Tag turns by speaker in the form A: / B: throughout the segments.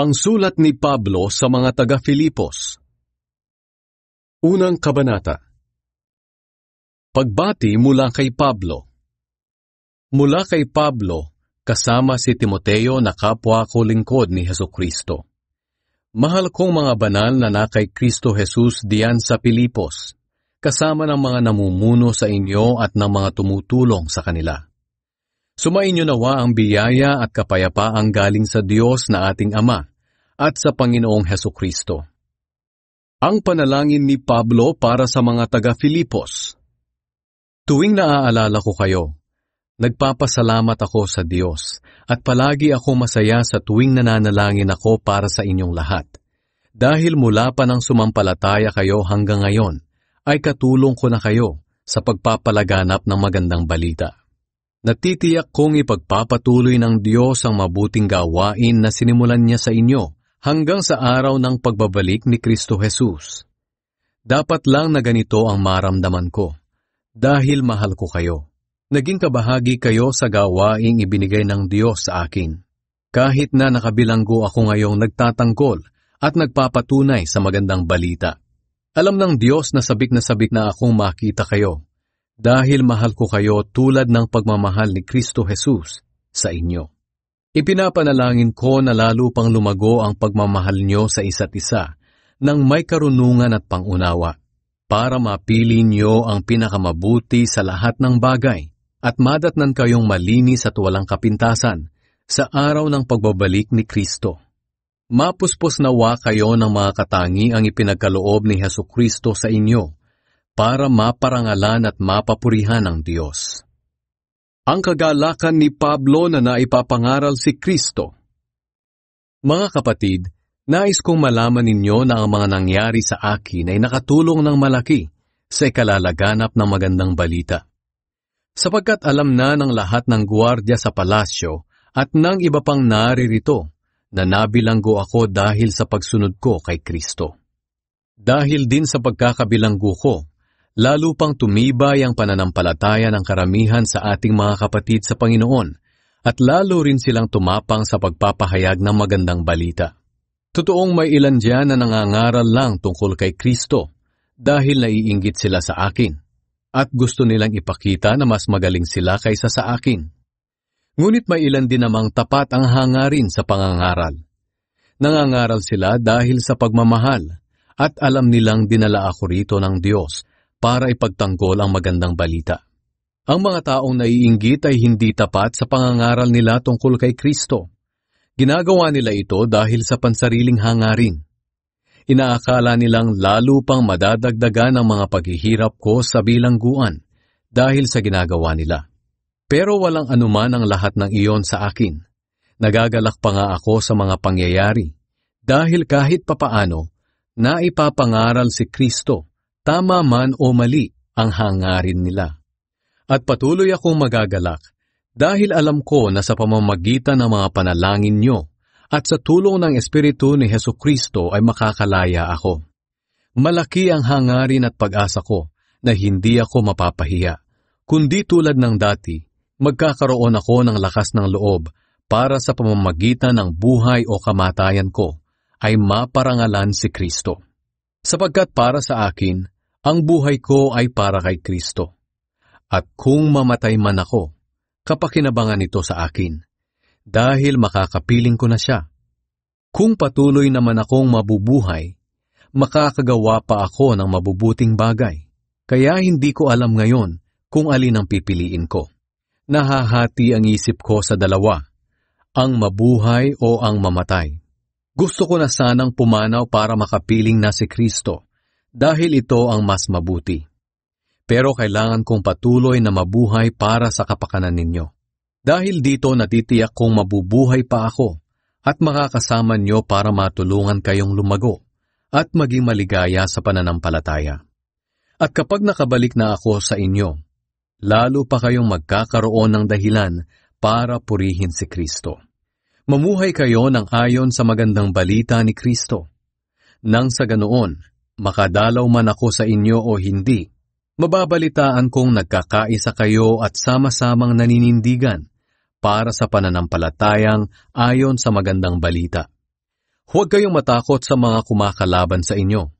A: Ang sulat ni Pablo sa mga taga-Filipos Unang Kabanata Pagbati mula kay Pablo Mula kay Pablo, kasama si Timoteo na kapwa ko lingkod ni Heso Kristo. Mahal kong mga banal na na kay Kristo Jesus diyan sa Pilipos, kasama ng mga namumuno sa inyo at ng mga tumutulong sa kanila. Sumainyo nawa ang biyaya at kapayapaang galing sa Diyos na ating Ama at sa Panginoong Heso Kristo. Ang panalangin ni Pablo para sa mga taga-Filipos. Tuwing naaalala ko kayo, nagpapasalamat ako sa Diyos at palagi ako masaya sa tuwing nananalangin ako para sa inyong lahat. Dahil mula pa nang sumampalataya kayo hanggang ngayon, ay katulong ko na kayo sa pagpapalaganap ng magandang balita. Natitiyak kong ipagpapatuloy ng Diyos ang mabuting gawain na sinimulan niya sa inyo hanggang sa araw ng pagbabalik ni Kristo Jesus. Dapat lang na ganito ang maramdaman ko, dahil mahal ko kayo. Naging kabahagi kayo sa gawaing ibinigay ng Diyos sa akin. Kahit na nakabilanggo ako ngayong nagtatangkol at nagpapatunay sa magandang balita. Alam ng Diyos na sabik na sabik na akong makita kayo, dahil mahal ko kayo tulad ng pagmamahal ni Kristo Jesus sa inyo. Ipinapanalangin ko na lalo pang lumago ang pagmamahal niyo sa isa't isa nang may karunungan at pangunawa para mapili niyo ang pinakamabuti sa lahat ng bagay at madatnan kayong malinis at walang kapintasan sa araw ng pagbabalik ni Kristo. Mapuspos nawa kayo ng mga katangi ang ipinagkaloob ni Heso Kristo sa inyo para maparangalan at mapapurihan ng Diyos. Ang kagalakan ni Pablo na naipapangaral si Kristo. Mga kapatid, nais kong malaman ninyo na ang mga nangyari sa akin ay nakatulong ng malaki sa ikalalaganap ng magandang balita. Sapagkat alam na ng lahat ng gwardya sa palasyo at ng iba pang naririto na nabilanggo ako dahil sa pagsunod ko kay Kristo. Dahil din sa pagkakabilanggo ko lalo pang tumibay ang pananampalataya ng karamihan sa ating mga kapatid sa Panginoon at lalo rin silang tumapang sa pagpapahayag ng magandang balita. Totoong may ilan dyan na nangangaral lang tungkol kay Kristo dahil naiinggit sila sa akin at gusto nilang ipakita na mas magaling sila kaysa sa akin. Ngunit may ilan din namang tapat ang hangarin sa pangangaral. Nangangaral sila dahil sa pagmamahal at alam nilang dinala ako rito ng Diyos para ipagtanggol ang magandang balita. Ang mga taong naiinggit ay hindi tapat sa pangangaral nila tungkol kay Kristo. Ginagawa nila ito dahil sa pansariling hangarin. Inaakala nilang lalo pang madadagdagan ang mga paghihirap ko sa bilangguan dahil sa ginagawa nila. Pero walang anuman ang lahat ng iyon sa akin. Nagagalak pa nga ako sa mga pangyayari dahil kahit papaano, naipapangaral si Kristo tama man o mali ang hangarin nila. At patuloy akong magagalak dahil alam ko na sa pamamagitan ng mga panalangin nyo at sa tulong ng Espiritu ni Heso Kristo ay makakalaya ako. Malaki ang hangarin at pag-asa ko na hindi ako mapapahiya, kundi tulad ng dati, magkakaroon ako ng lakas ng loob para sa pamamagitan ng buhay o kamatayan ko ay maparangalan si Kristo sapagkat para sa akin, ang buhay ko ay para kay Kristo. At kung mamatay man ako, kapakinabangan ito sa akin, dahil makakapiling ko na siya. Kung patuloy naman akong mabubuhay, makakagawa pa ako ng mabubuting bagay. Kaya hindi ko alam ngayon kung alin ang pipiliin ko. Nahahati ang isip ko sa dalawa, ang mabuhay o ang mamatay. Gusto ko na sanang pumanaw para makapiling na si Kristo dahil ito ang mas mabuti. Pero kailangan kong patuloy na mabuhay para sa kapakanan ninyo. Dahil dito natitiyak kong mabubuhay pa ako at makakasama nyo para matulungan kayong lumago at maging maligaya sa pananampalataya. At kapag nakabalik na ako sa inyo, lalo pa kayong magkakaroon ng dahilan para purihin si Kristo. Mamuhay kayo ng ayon sa magandang balita ni Kristo. Nang sa ganoon, makadalaw man ako sa inyo o hindi, mababalitaan kong nagkakaisa kayo at sama-samang naninindigan para sa pananampalatayang ayon sa magandang balita. Huwag kayong matakot sa mga kumakalaban sa inyo.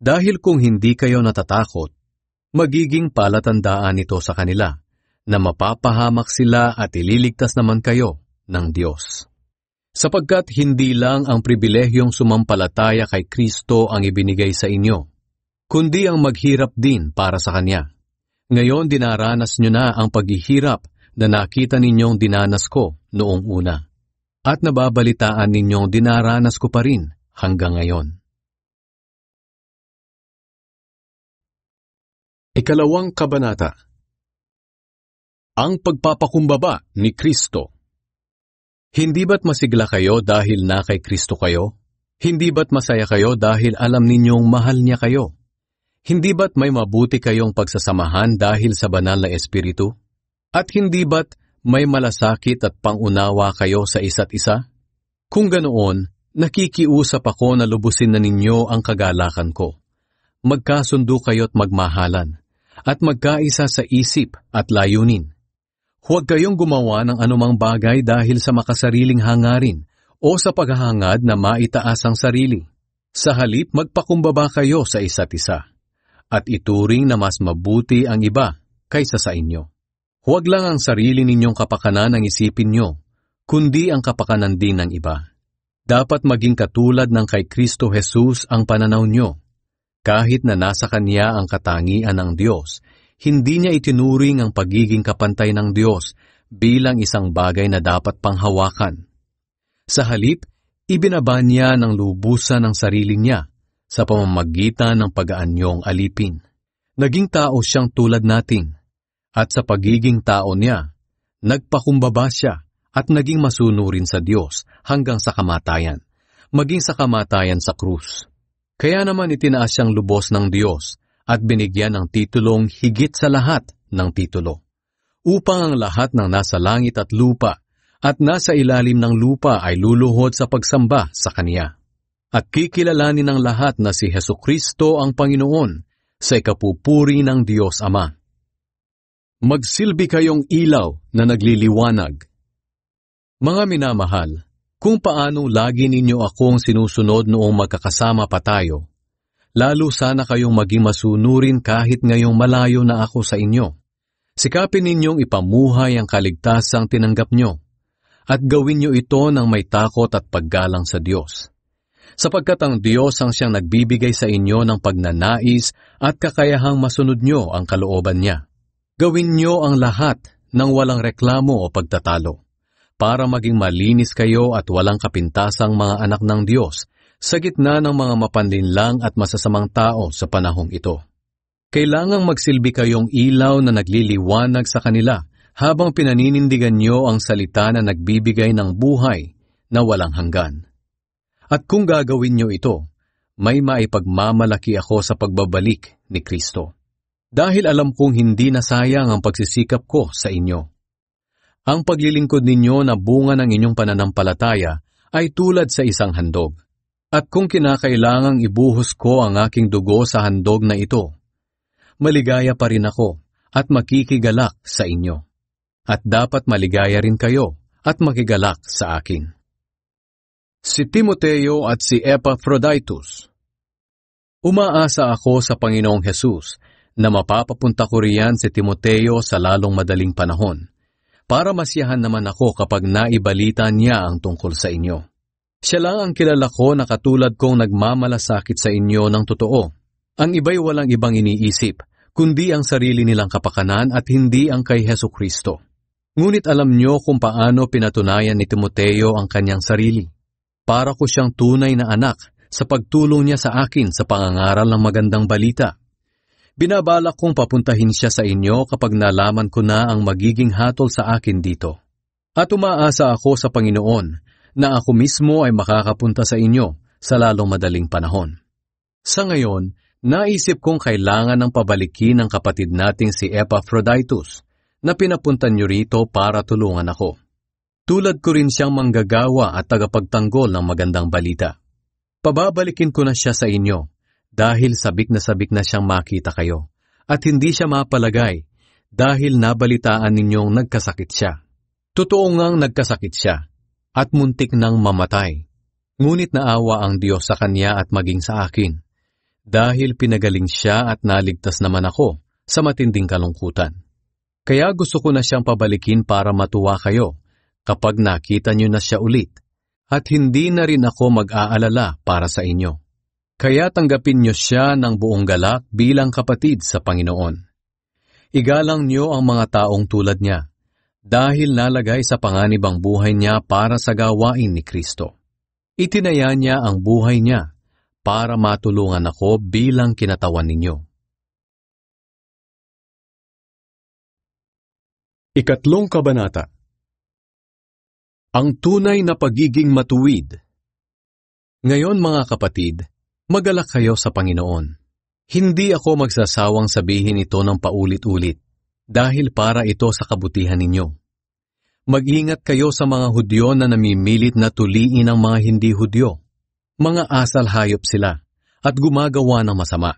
A: Dahil kung hindi kayo natatakot, magiging palatandaan ito sa kanila na mapapahamak sila at ililigtas naman kayo ng Diyos sapagkat hindi lang ang pribilehyong sumampalataya kay Kristo ang ibinigay sa inyo, kundi ang maghirap din para sa Kanya. Ngayon dinaranas nyo na ang paghihirap na nakita ninyong dinanas ko noong una, at nababalitaan ninyong dinaranas ko pa rin hanggang ngayon. Ikalawang Kabanata Ang pagpapakumbaba ni Kristo hindi ba't masigla kayo dahil na kay Kristo kayo? Hindi ba't masaya kayo dahil alam ninyong mahal niya kayo? Hindi ba't may mabuti kayong pagsasamahan dahil sa banal na Espiritu? At hindi ba't may malasakit at pangunawa kayo sa isa't isa? Kung ganoon, nakikiusap ako na lubusin na ninyo ang kagalakan ko. Magkasundo kayo't magmahalan, at magkaisa sa isip at layunin Huwag kayong gumawa ng anumang bagay dahil sa makasariling hangarin o sa paghahangad na maitaas ang sarili. Sa halip magpakumbaba kayo sa isa't isa at ituring na mas mabuti ang iba kaysa sa inyo. Huwag lang ang sarili ninyong kapakanan ang isipin nyo, kundi ang kapakanan din ng iba. Dapat maging katulad ng kay Kristo Jesus ang pananaw nyo. Kahit na nasa Kanya ang katangian ng Diyos hindi niya itinuring ang pagiging kapantay ng Diyos bilang isang bagay na dapat panghawakan. Sa halip, ibinaba niya ng lubusan ang sarili niya sa pamamagitan ng pag-aanyong alipin. Naging tao siyang tulad natin, at sa pagiging tao niya, nagpakumbaba siya at naging masunurin sa Diyos hanggang sa kamatayan, maging sa kamatayan sa krus. Kaya naman itinaas siyang lubos ng Diyos at binigyan ng titulong higit sa lahat ng titulo. Upang ang lahat ng nasa langit at lupa at nasa ilalim ng lupa ay luluhod sa pagsamba sa Kaniya. At kikilalanin ng lahat na si Heso Kristo ang Panginoon sa ikapupuri ng Diyos Ama. Magsilbi kayong ilaw na nagliliwanag. Mga minamahal, kung paano lagi ninyo akong sinusunod noong magkakasama pa tayo, lalo sana kayong maging masunurin kahit ngayong malayo na ako sa inyo. Sikapin ninyong ipamuhay ang kaligtasang tinanggap nyo, at gawin nyo ito ng may takot at paggalang sa Diyos. Sapagkat ang Diyos ang siyang nagbibigay sa inyo ng pagnanais at kakayahang masunod nyo ang kalooban niya. Gawin nyo ang lahat ng walang reklamo o pagtatalo, para maging malinis kayo at walang kapintasang mga anak ng Diyos sa gitna ng mga mapanlinlang at masasamang tao sa panahong ito. Kailangang magsilbi kayong ilaw na nagliliwanag sa kanila habang pinaninindigan nyo ang salita na nagbibigay ng buhay na walang hanggan. At kung gagawin nyo ito, may maipagmamalaki ako sa pagbabalik ni Kristo. Dahil alam kong hindi nasayang ang pagsisikap ko sa inyo. Ang paglilingkod ninyo na bunga ng inyong pananampalataya ay tulad sa isang handog at kung kinakailangang ibuhos ko ang aking dugo sa handog na ito, maligaya pa rin ako at makikigalak sa inyo. At dapat maligaya rin kayo at makigalak sa akin. Si Timoteo at si Epaphroditus Umaasa ako sa Panginoong Hesus na mapapapunta ko riyan si Timoteo sa lalong madaling panahon para masiyahan naman ako kapag naibalita niya ang tungkol sa inyo. Siya lang ang kilala ko na katulad kong nagmamalasakit sa inyo ng totoo. Ang iba'y walang ibang iniisip, kundi ang sarili nilang kapakanan at hindi ang kay Heso Kristo. Ngunit alam niyo kung paano pinatunayan ni Timoteo ang kanyang sarili. Para ko siyang tunay na anak sa pagtulong niya sa akin sa pangangaral ng magandang balita. Binabalak kong papuntahin siya sa inyo kapag nalaman ko na ang magiging hatol sa akin dito. At umaasa ako sa Panginoon na ako mismo ay makakapunta sa inyo sa lalong madaling panahon. Sa ngayon, naisip kong kailangan ng pabalikin ng kapatid nating si Epaphroditus na pinapunta niyo rito para tulungan ako. Tulad ko rin siyang manggagawa at tagapagtanggol ng magandang balita. Pababalikin ko na siya sa inyo dahil sabik na sabik na siyang makita kayo at hindi siya mapalagay dahil nabalitaan ninyong nagkasakit siya. Totoo ngang nagkasakit siya at muntik nang mamatay. Ngunit naawa ang Diyos sa kanya at maging sa akin, dahil pinagaling siya at naligtas naman ako sa matinding kalungkutan. Kaya gusto ko na siyang pabalikin para matuwa kayo kapag nakita niyo na siya ulit at hindi na rin ako mag-aalala para sa inyo. Kaya tanggapin niyo siya ng buong galak bilang kapatid sa Panginoon. Igalang niyo ang mga taong tulad niya dahil nalagay sa panganib ang buhay niya para sa gawain ni Kristo. Itinaya niya ang buhay niya para matulungan ako bilang kinatawan ninyo. Ikatlong Kabanata Ang tunay na pagiging matuwid Ngayon mga kapatid, magalak kayo sa Panginoon. Hindi ako magsasawang sabihin ito ng paulit-ulit dahil para ito sa kabutihan ninyo. Mag-ingat kayo sa mga Hudyo na namimilit na tuliin ang mga hindi Hudyo. Mga asal hayop sila at gumagawa ng masama.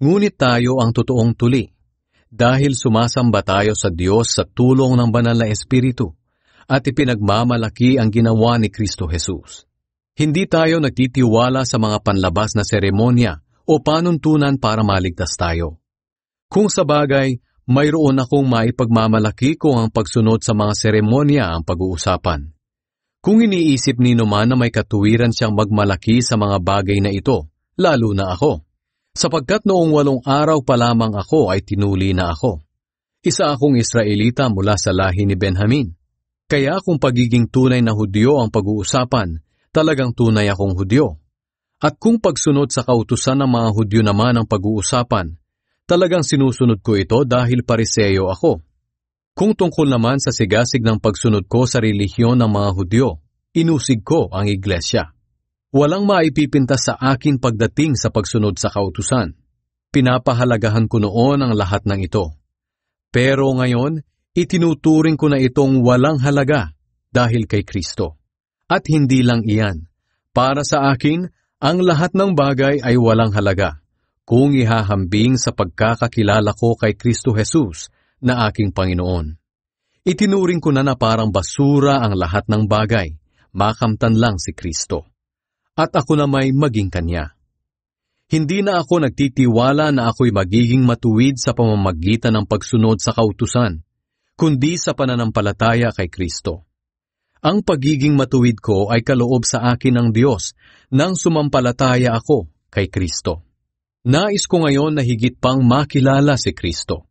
A: Ngunit tayo ang totoong tuli dahil sumasamba tayo sa Diyos sa tulong ng banal na Espiritu at ipinagmamalaki ang ginawa ni Kristo Jesus. Hindi tayo nagtitiwala sa mga panlabas na seremonya o panuntunan para maligtas tayo. Kung sa bagay, mayroon akong maipagmamalaki kung ang pagsunod sa mga seremonya ang pag-uusapan. Kung iniisip ni Noma na may katuwiran siyang magmalaki sa mga bagay na ito, lalo na ako. Sapagkat noong walong araw pa lamang ako ay tinuli na ako. Isa akong Israelita mula sa lahi ni Benjamin. Kaya kung pagiging tunay na Hudyo ang pag-uusapan, talagang tunay akong Hudyo. At kung pagsunod sa kautusan ng mga Hudyo naman ang pag-uusapan, Talagang sinusunod ko ito dahil pariseyo ako. Kung tungkol naman sa sigasig ng pagsunod ko sa relihiyon ng mga Hudyo, inusig ko ang iglesia. Walang maipipinta sa akin pagdating sa pagsunod sa kautusan. Pinapahalagahan ko noon ang lahat ng ito. Pero ngayon, itinuturing ko na itong walang halaga dahil kay Kristo. At hindi lang iyan. Para sa akin, ang lahat ng bagay ay walang halaga kung ihahambing sa pagkakakilala ko kay Kristo Jesus na aking Panginoon. Itinuring ko na na parang basura ang lahat ng bagay, makamtan lang si Kristo. At ako na may maging Kanya. Hindi na ako nagtitiwala na ako'y magiging matuwid sa pamamagitan ng pagsunod sa kautusan, kundi sa pananampalataya kay Kristo. Ang pagiging matuwid ko ay kaloob sa akin ng Diyos nang sumampalataya ako kay Kristo. Nais ko ngayon na higit pang makilala si Kristo.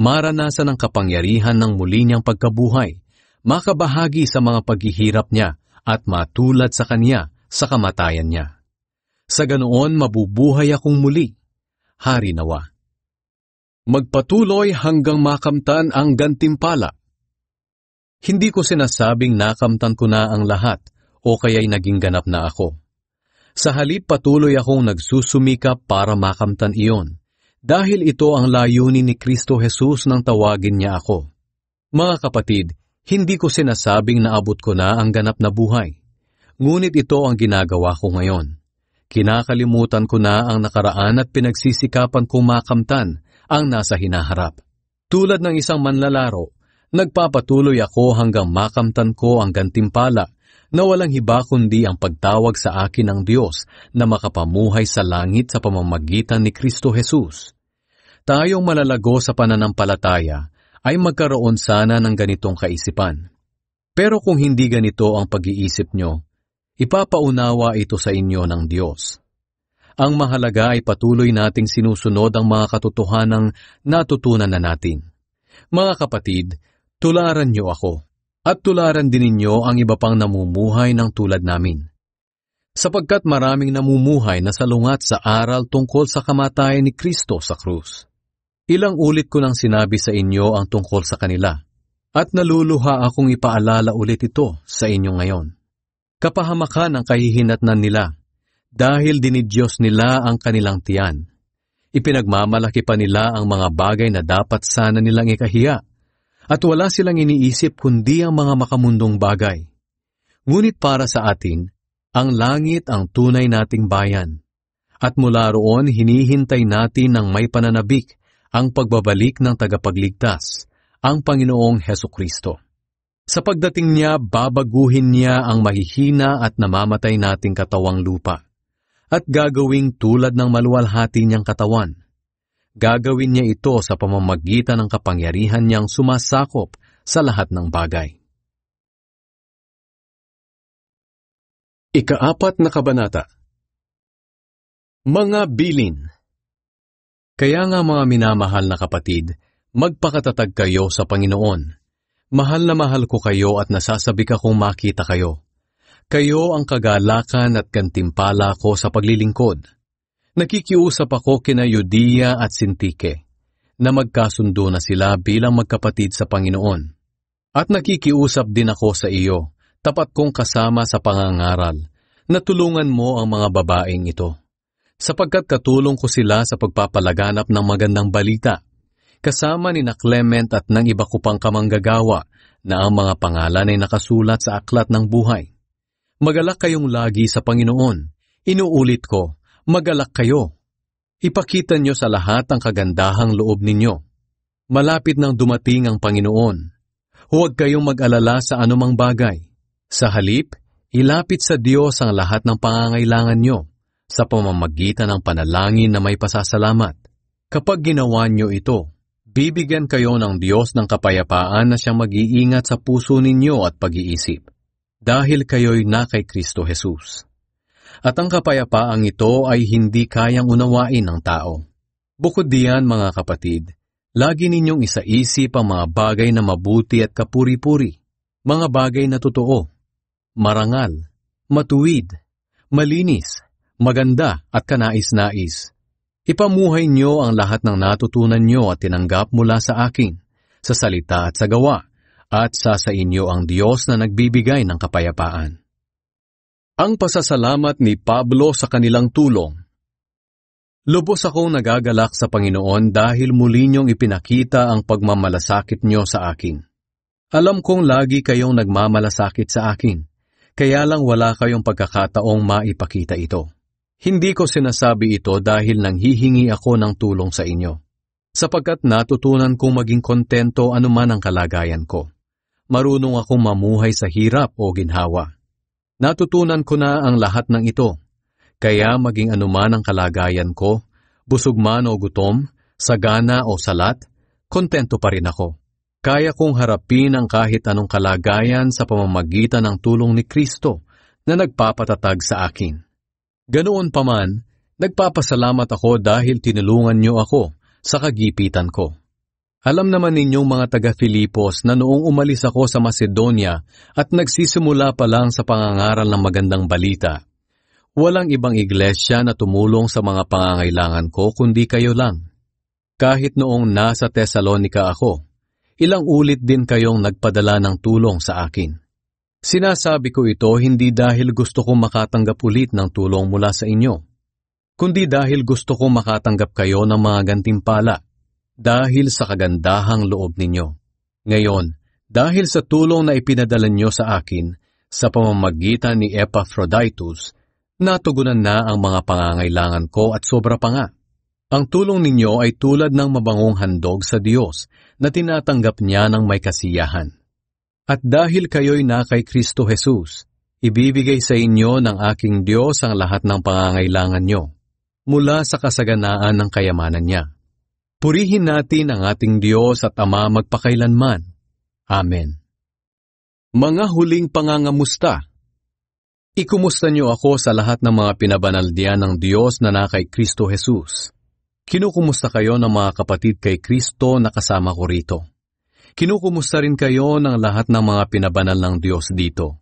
A: Maranasan ang kapangyarihan ng muli niyang pagkabuhay, makabahagi sa mga paghihirap niya at matulad sa kanya sa kamatayan niya. Sa ganoon mabubuhay akong muli. Hari nawa. Magpatuloy hanggang makamtan ang gantimpala. Hindi ko sinasabing nakamtan ko na ang lahat o kaya'y naging ganap na ako. Sa halip patuloy akong nagsusumika para makamtan iyon dahil ito ang layunin ni Kristo Jesus nang tawagin niya ako. Mga kapatid, hindi ko sinasabing naabot ko na ang ganap na buhay. Ngunit ito ang ginagawa ko ngayon. Kinakalimutan ko na ang nakaraan at pinagsisikapan kong makamtan ang nasa hinaharap. Tulad ng isang manlalaro, nagpapatuloy ako hanggang makamtan ko ang gantimpala na walang hiba kundi ang pagtawag sa akin ng Diyos na makapamuhay sa langit sa pamamagitan ni Kristo Jesus. Tayong malalago sa pananampalataya ay magkaroon sana ng ganitong kaisipan. Pero kung hindi ganito ang pag-iisip nyo, ipapaunawa ito sa inyo ng Diyos. Ang mahalaga ay patuloy nating sinusunod ang mga katotohanang natutunan na natin. Mga kapatid, tularan niyo ako. At tularan din ninyo ang iba pang namumuhay ng tulad namin. Sapagkat maraming namumuhay na salungat sa aral tungkol sa kamatayan ni Kristo sa krus. Ilang ulit ko nang sinabi sa inyo ang tungkol sa kanila, at naluluha akong ipaalala ulit ito sa inyo ngayon. Kapahamakan ang kahihinatnan nila, dahil dinidyos nila ang kanilang tiyan. Ipinagmamalaki pa nila ang mga bagay na dapat sana nilang ikahiya at wala silang iniisip kundi ang mga makamundong bagay. Ngunit para sa atin, ang langit ang tunay nating bayan. At mula roon hinihintay natin ng may pananabik ang pagbabalik ng tagapagligtas, ang Panginoong Heso Kristo. Sa pagdating niya, babaguhin niya ang mahihina at namamatay nating katawang lupa at gagawing tulad ng maluwalhati niyang katawan Gagawin niya ito sa pamamagitan ng kapangyarihan niyang sumasakop sa lahat ng bagay. Ikaapat na Kabanata Mga Bilin Kaya nga mga minamahal na kapatid, magpakatatag kayo sa Panginoon. Mahal na mahal ko kayo at nasasabik akong makita kayo. Kayo ang kagalakan at gantimpala ko sa paglilingkod nakikiusap ako kina Yudea at Sintike na magkasundo na sila bilang magkapatid sa Panginoon. At nakikiusap din ako sa iyo, tapat kong kasama sa pangangaral, na tulungan mo ang mga babaeng ito. Sapagkat katulong ko sila sa pagpapalaganap ng magandang balita, kasama ni na Clement at ng iba ko pang kamanggagawa na ang mga pangalan ay nakasulat sa aklat ng buhay. Magalak kayong lagi sa Panginoon. Inuulit ko, Magalak kayo. Ipakita niyo sa lahat ang kagandahang loob ninyo. Malapit nang dumating ang Panginoon. Huwag kayong mag-alala sa anumang bagay. Sa halip, ilapit sa Diyos ang lahat ng pangangailangan niyo sa pamamagitan ng panalangin na may pasasalamat. Kapag ginawa niyo ito, bibigyan kayo ng Diyos ng kapayapaan na siyang mag-iingat sa puso ninyo at pag-iisip dahil kayo'y na kay Kristo Jesus at ang kapayapaang ito ay hindi kayang unawain ng tao. Bukod diyan mga kapatid, lagi ninyong isaisip ang mga bagay na mabuti at kapuri-puri, mga bagay na totoo, marangal, matuwid, malinis, maganda at kanais-nais. Ipamuhay niyo ang lahat ng natutunan niyo at tinanggap mula sa akin, sa salita at sa gawa, at sa sa inyo ang Diyos na nagbibigay ng kapayapaan. Ang pasasalamat ni Pablo sa kanilang tulong. Lubos akong nagagalak sa Panginoon dahil muli niyong ipinakita ang pagmamalasakit niyo sa akin. Alam kong lagi kayong nagmamalasakit sa akin, kaya lang wala kayong pagkakataong maipakita ito. Hindi ko sinasabi ito dahil nang hihingi ako ng tulong sa inyo, sapagkat natutunan kong maging kontento anuman ang kalagayan ko. Marunong akong mamuhay sa hirap o ginhawa. Natutunan ko na ang lahat ng ito. Kaya maging anuman ang kalagayan ko, busog man o gutom, sagana o salat, kontento pa rin ako. Kaya kong harapin ang kahit anong kalagayan sa pamamagitan ng tulong ni Kristo na nagpapatatag sa akin. Ganoon paman, nagpapasalamat ako dahil tinulungan niyo ako sa kagipitan ko. Alam naman ninyong mga taga-Filipos na noong umalis ako sa Macedonia at nagsisimula pa lang sa pangangaral ng magandang balita, walang ibang iglesia na tumulong sa mga pangangailangan ko kundi kayo lang. Kahit noong nasa Tesalonika ako, ilang ulit din kayong nagpadala ng tulong sa akin. Sinasabi ko ito hindi dahil gusto kong makatanggap ulit ng tulong mula sa inyo, kundi dahil gusto kong makatanggap kayo ng mga gantimpala dahil sa kagandahang loob ninyo. Ngayon, dahil sa tulong na ipinadala nyo sa akin sa pamamagitan ni Epaphroditus, natugunan na ang mga pangangailangan ko at sobra pa nga. Ang tulong ninyo ay tulad ng mabangong handog sa Diyos na tinatanggap niya ng may kasiyahan. At dahil kayo'y na kay Kristo Jesus, ibibigay sa inyo ng aking Diyos ang lahat ng pangangailangan nyo mula sa kasaganaan ng kayamanan niya. Purihin natin ang ating Diyos at Ama magpakailanman. Amen. Mga huling pangangamusta Ikumusta niyo ako sa lahat ng mga pinabanal diyan ng Diyos na nakay Kristo Jesus. Kinukumusta kayo ng mga kapatid kay Kristo na kasama ko rito. Kinukumusta rin kayo ng lahat ng mga pinabanal ng Diyos dito.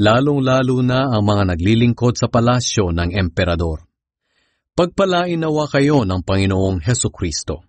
A: Lalong-lalo na ang mga naglilingkod sa palasyo ng emperador. Pagpalainawa kayo ng Panginoong Heso Kristo.